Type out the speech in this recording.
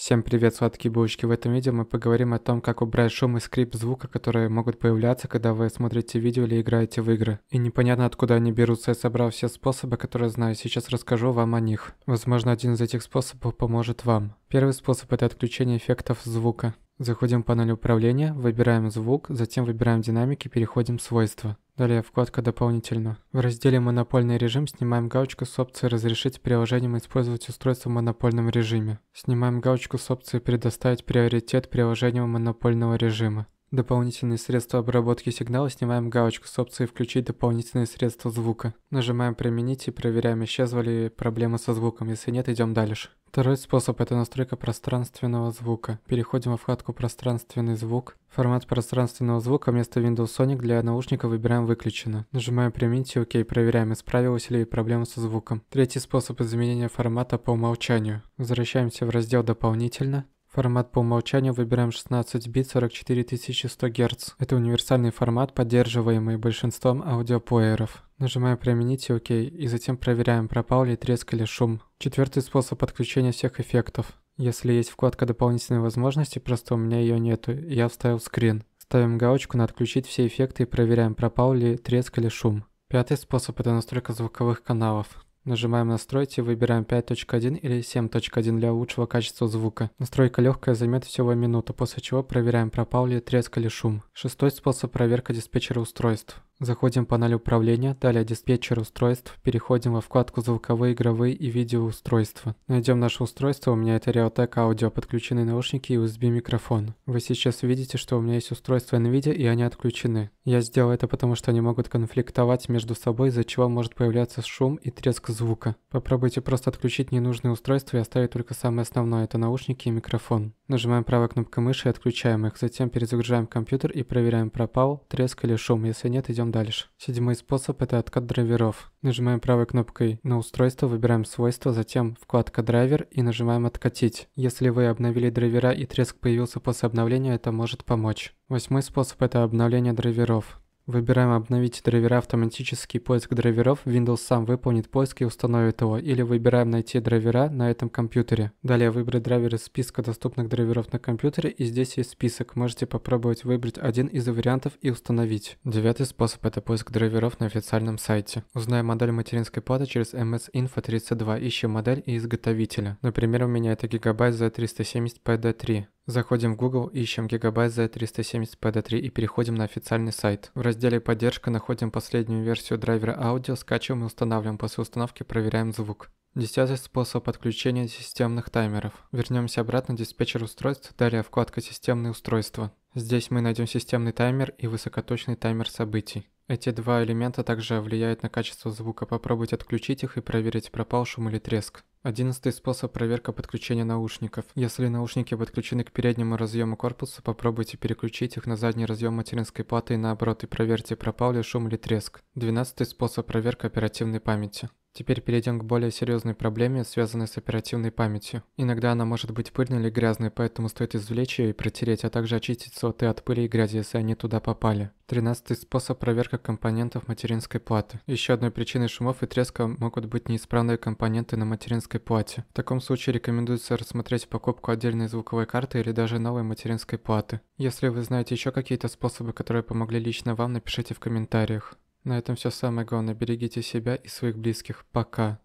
Всем привет, сладкие булочки! В этом видео мы поговорим о том, как убрать шум и скрип звука, которые могут появляться, когда вы смотрите видео или играете в игры. И непонятно откуда они берутся, я собрал все способы, которые знаю, сейчас расскажу вам о них. Возможно, один из этих способов поможет вам. Первый способ – это отключение эффектов звука. Заходим в панель управления, выбираем звук, затем выбираем динамики, переходим в свойства. Далее вкладка «Дополнительно». В разделе «Монопольный режим» снимаем галочку с опцией «Разрешить приложением использовать устройство в монопольном режиме». Снимаем галочку с опцией «Предоставить приоритет приложению монопольного режима». Дополнительные средства обработки сигнала снимаем галочку с опцией «Включить дополнительные средства звука». Нажимаем «Применить» и проверяем, исчезла ли проблема со звуком. Если нет, идем дальше. Второй способ – это настройка пространственного звука. Переходим во вкладку «Пространственный звук». Формат пространственного звука вместо Windows Sonic для наушника выбираем «Выключено». Нажимаем «Применить» и «Ок». Проверяем, исправилась ли проблема со звуком. Третий способ изменения формата по умолчанию. Возвращаемся в раздел «Дополнительно». Формат по умолчанию выбираем 16 бит 44100 Гц. Это универсальный формат, поддерживаемый большинством аудиоплееров. Нажимаем «Применить» и «Ок», и затем проверяем, пропал ли треск или шум. Четвертый способ подключения всех эффектов. Если есть вкладка «Дополнительные возможности», просто у меня ее нету, я вставил скрин. Ставим галочку на «Отключить все эффекты» и проверяем, пропал ли треск или шум. Пятый способ – это настройка звуковых каналов. Нажимаем «Настройте», выбираем 5.1 или 7.1 для лучшего качества звука. Настройка легкая, займет всего минуту, после чего проверяем пропал ли треск или шум. Шестой способ – проверка диспетчера устройств. Заходим в панель управления, далее диспетчер устройств, переходим во вкладку «Звуковые, игровые и видеоустройства». Найдем наше устройство, у меня это Realtek Audio, подключенные наушники и USB-микрофон. Вы сейчас видите, что у меня есть устройства NVIDIA и они отключены. Я сделал это потому, что они могут конфликтовать между собой, из-за чего может появляться шум и треск звука. Попробуйте просто отключить ненужные устройства и оставить только самое основное, это наушники и микрофон. Нажимаем правой кнопкой мыши и отключаем их, затем перезагружаем компьютер и проверяем пропал, треск или шум, если нет, идем дальше. Седьмой способ – это откат драйверов. Нажимаем правой кнопкой на устройство, выбираем свойства, затем вкладка «Драйвер» и нажимаем «Откатить». Если вы обновили драйвера и треск появился после обновления, это может помочь. Восьмой способ – это обновление драйверов. Выбираем «Обновить драйвера автоматический поиск драйверов». Windows сам выполнит поиск и установит его. Или выбираем «Найти драйвера» на этом компьютере. Далее выбрать драйвер из списка доступных драйверов на компьютере. И здесь есть список. Можете попробовать выбрать один из вариантов и установить. Девятый способ – это поиск драйверов на официальном сайте. Узнаем модель материнской платы через MS Info 32. Ищем модель и изготовителя. Например, у меня это Gigabyte Z370 PD3. Заходим в Google, ищем Gigabyte Z370PD3 и переходим на официальный сайт. В разделе «Поддержка» находим последнюю версию драйвера аудио, скачиваем и устанавливаем. После установки проверяем звук. Десятый способ подключения системных таймеров. Вернемся обратно в диспетчер устройств, далее вкладка «Системные устройства». Здесь мы найдем системный таймер и высокоточный таймер событий. Эти два элемента также влияют на качество звука, попробуйте отключить их и проверить пропал шум или треск. Одиннадцатый способ – проверка подключения наушников. Если наушники подключены к переднему разъему корпуса, попробуйте переключить их на задний разъем материнской платы и наоборот, и проверьте, пропал ли шум или треск. Двенадцатый способ – проверка оперативной памяти. Теперь перейдем к более серьезной проблеме, связанной с оперативной памятью. Иногда она может быть пыльной или грязной, поэтому стоит извлечь ее и протереть, а также очистить соты от пыли и грязи, если они туда попали. Тринадцатый способ – проверка компонентов материнской платы. Еще одной причиной шумов и треска могут быть неисправные компоненты на материнской плате. В таком случае рекомендуется рассмотреть покупку отдельной звуковой карты или даже новой материнской платы. Если вы знаете еще какие-то способы, которые помогли лично вам, напишите в комментариях. На этом все самое главное. Берегите себя и своих близких. Пока.